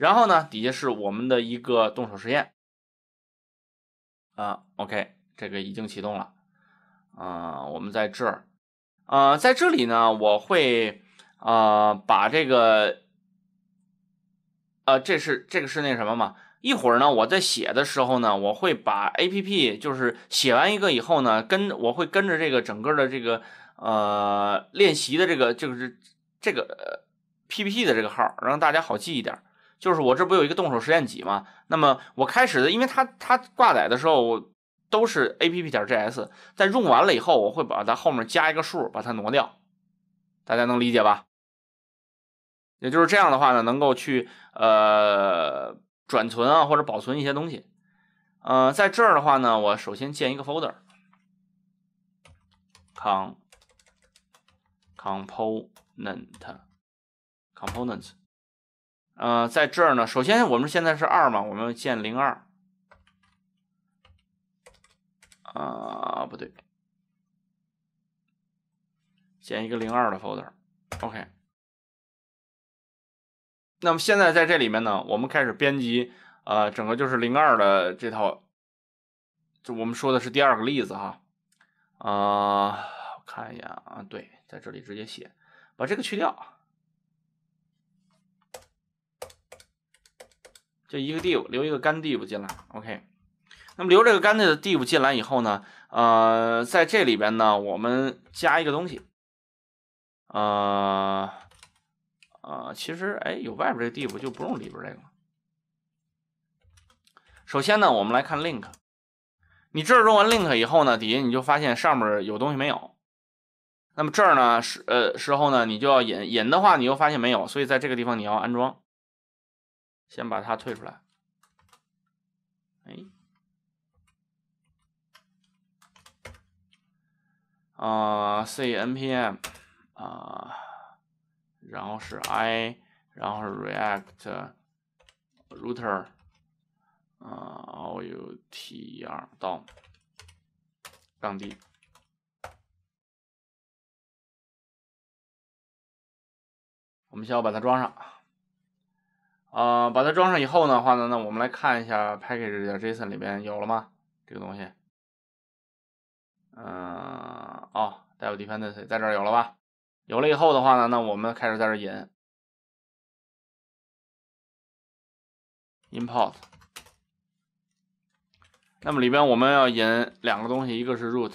然后呢，底下是我们的一个动手实验，啊，OK，这个已经启动了，啊，我们在这儿，啊，在这里呢，我会啊把这个，呃，这是这个是那什么嘛？一会儿呢，我在写的时候呢，我会把 APP，就是写完一个以后呢，跟我会跟着这个整个的这个呃练习的这个就是这个呃 PPT 的这个号，让大家好记一点。就是我这不有一个动手实验集嘛？那么我开始的，因为它它挂载的时候都是 a p p 点 J g s，在用完了以后，我会把它后面加一个数，把它挪掉，大家能理解吧？也就是这样的话呢，能够去呃转存啊或者保存一些东西。呃，在这儿的话呢，我首先建一个 folder，com，component，components。呃，在这儿呢。首先，我们现在是二嘛，我们建零二啊，不对，建一个零二的 folder。OK。那么现在在这里面呢，我们开始编辑。呃，整个就是零二的这套，就我们说的是第二个例子哈。啊，我看一眼啊，对，在这里直接写，把这个去掉。就一个 div，留一个干 div 进来，OK。那么留这个干的 div 进来以后呢，呃，在这里边呢，我们加一个东西，啊啊，其实哎，有外边这个 div 就不用里边这个了。首先呢，我们来看 link。你这儿用完 link 以后呢，底下你就发现上面有东西没有。那么这儿呢时呃时候呢，你就要引引的话，你又发现没有，所以在这个地方你要安装。先把它退出来，哎，啊，c n p m 啊，然后是 i，然后是 react router 啊，router 到杠 d，我们先把它装上。啊，把它装上以后的话呢，那我们来看一下 package.json 里边有了吗？这个东西，嗯，哦，带有 dependency 在这儿有了吧？有了以后的话呢，那我们开始在这引 import，那么里边我们要引两个东西，一个是 root，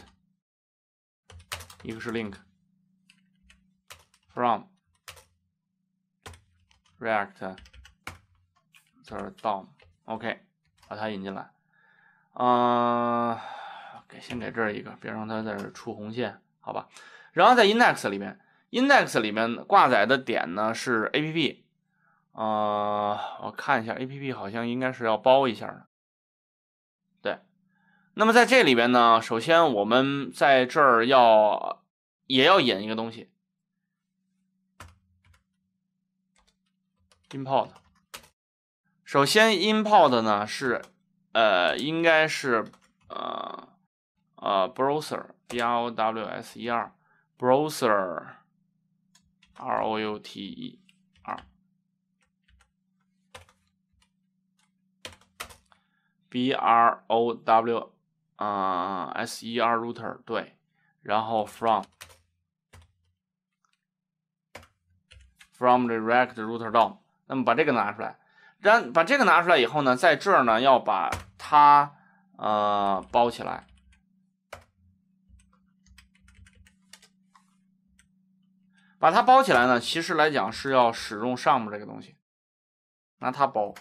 一个是 link from react。这是到，OK，把它引进来，啊，给先给这儿一个，别让它在这出红线，好吧？然后在 index 里面，index 里面挂载的点呢是 app，啊，我看一下 app 好像应该是要包一下的，对。那么在这里边呢，首先我们在这儿要也要引一个东西，import。首先，import 呢是，呃，应该是，呃，呃，browser，b r o w s e r，browser，r o u t e r，b r o w，嗯，s e r r o u t e r b r o w 呃、s e r r o u t e r 对，然后 from，from the react router dom，那么把这个拿出来。然把这个拿出来以后呢，在这儿呢要把它呃包起来，把它包起来呢，其实来讲是要使用上面这个东西，拿它包。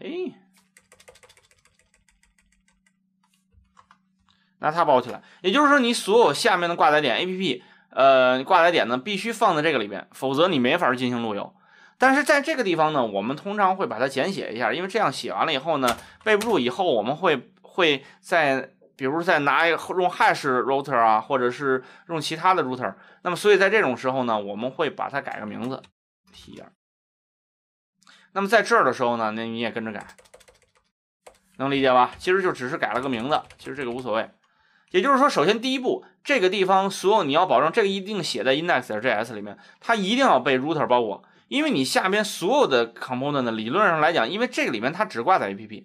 哎。拿它包起来，也就是说，你所有下面的挂载点 A P P，呃，挂载点呢必须放在这个里边，否则你没法进行路由。但是在这个地方呢，我们通常会把它简写一下，因为这样写完了以后呢，背不住。以后我们会会在，比如再拿一个用 H A S R O T E R 啊，或者是用其他的 R O T E R。那么所以在这种时候呢，我们会把它改个名字 T 二。那么在这儿的时候呢，那你也跟着改，能理解吧？其实就只是改了个名字，其实这个无所谓。也就是说，首先第一步，这个地方所有你要保证这个一定写在 index.js 里面，它一定要被 router 包裹，因为你下边所有的 component 理论上来讲，因为这个里面它只挂载 app，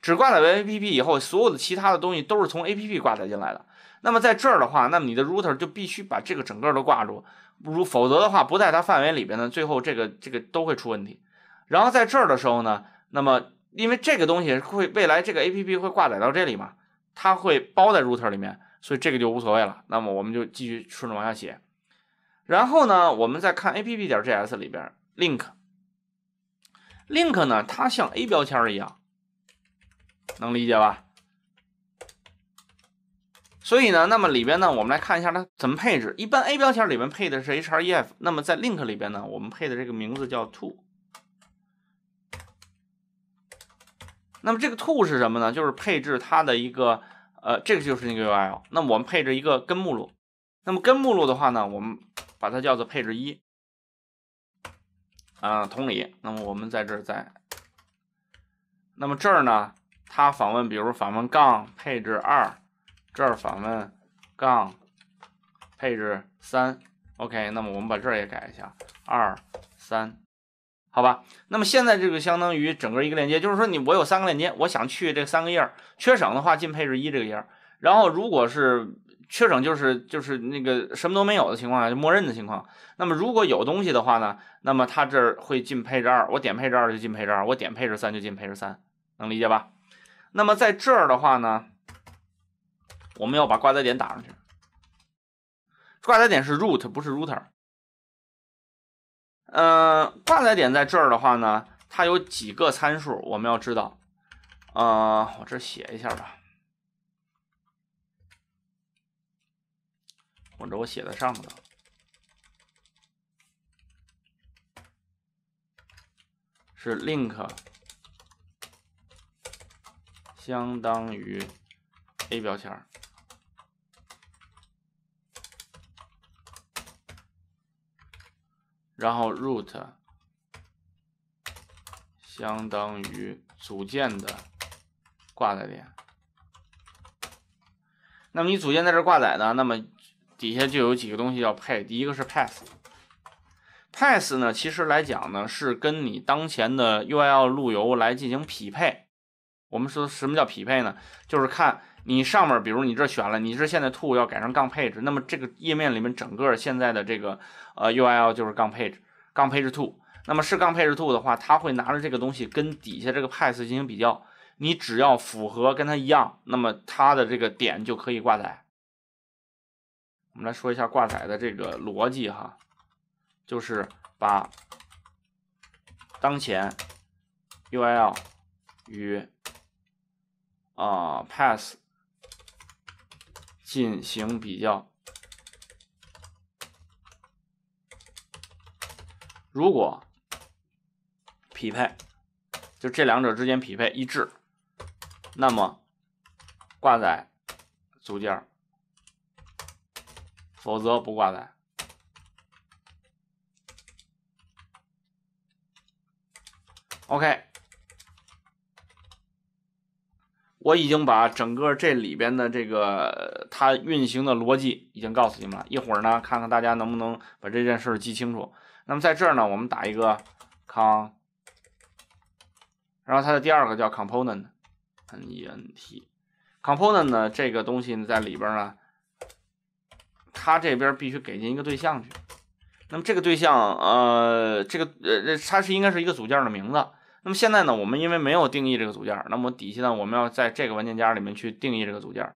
只挂载为 app 以后，所有的其他的东西都是从 app 挂载进来的。那么在这儿的话，那么你的 router 就必须把这个整个都挂住，如否则的话不在它范围里边呢，最后这个这个都会出问题。然后在这儿的时候呢，那么因为这个东西会未来这个 app 会挂载到这里嘛？它会包在 router 里面，所以这个就无所谓了。那么我们就继续顺着往下写。然后呢，我们再看 app 点 js 里边 link link 呢，它像 a 标签一样，能理解吧？所以呢，那么里边呢，我们来看一下它怎么配置。一般 a 标签里面配的是 href，那么在 link 里边呢，我们配的这个名字叫 to。那么这个 to 是什么呢？就是配置它的一个，呃，这个就是那个 URL。那么我们配置一个根目录。那么根目录的话呢，我们把它叫做配置一。啊，同理，那么我们在这儿在，那么这儿呢，它访问，比如访问杠配置二，这儿访问杠配置三。OK，那么我们把这也改一下，二三。好吧，那么现在这个相当于整个一个链接，就是说你我有三个链接，我想去这三个页儿，缺省的话进配置一这个页儿，然后如果是缺省就是就是那个什么都没有的情况下就默认的情况，那么如果有东西的话呢，那么它这儿会进配置二，我点配置二就进配置二，我点配置三就进配置三，能理解吧？那么在这儿的话呢，我们要把挂载点打上去，挂载点是 root 不是 router。嗯，挂载点在这儿的话呢，它有几个参数我们要知道。呃，我这写一下吧，我这我写在上面了，是 link，相当于 a 标签然后 root 相当于组件的挂载点。那么你组件在这挂载呢，那么底下就有几个东西要配。第一个是 path，path 呢，其实来讲呢，是跟你当前的 U L 路由来进行匹配。我们说什么叫匹配呢？就是看。你上面，比如你这选了，你是现在 two 要改成杠配置，那么这个页面里面整个现在的这个呃 URL 就是杠配置，杠配置 two，那么是杠配置 two 的话，它会拿着这个东西跟底下这个 path 进行比较，你只要符合跟它一样，那么它的这个点就可以挂载。我们来说一下挂载的这个逻辑哈，就是把当前 URL 与啊 path。进行比较，如果匹配，就这两者之间匹配一致，那么挂在组件儿，否则不挂在。OK。我已经把整个这里边的这个它运行的逻辑已经告诉你们了。一会儿呢，看看大家能不能把这件事记清楚。那么在这儿呢，我们打一个 con，然后它的第二个叫 component，n e n t。component 呢，这个东西呢，在里边呢，它这边必须给进一个对象去。那么这个对象，呃，这个呃，它是应该是一个组件的名字。那么现在呢，我们因为没有定义这个组件，那么底下呢，我们要在这个文件夹里面去定义这个组件。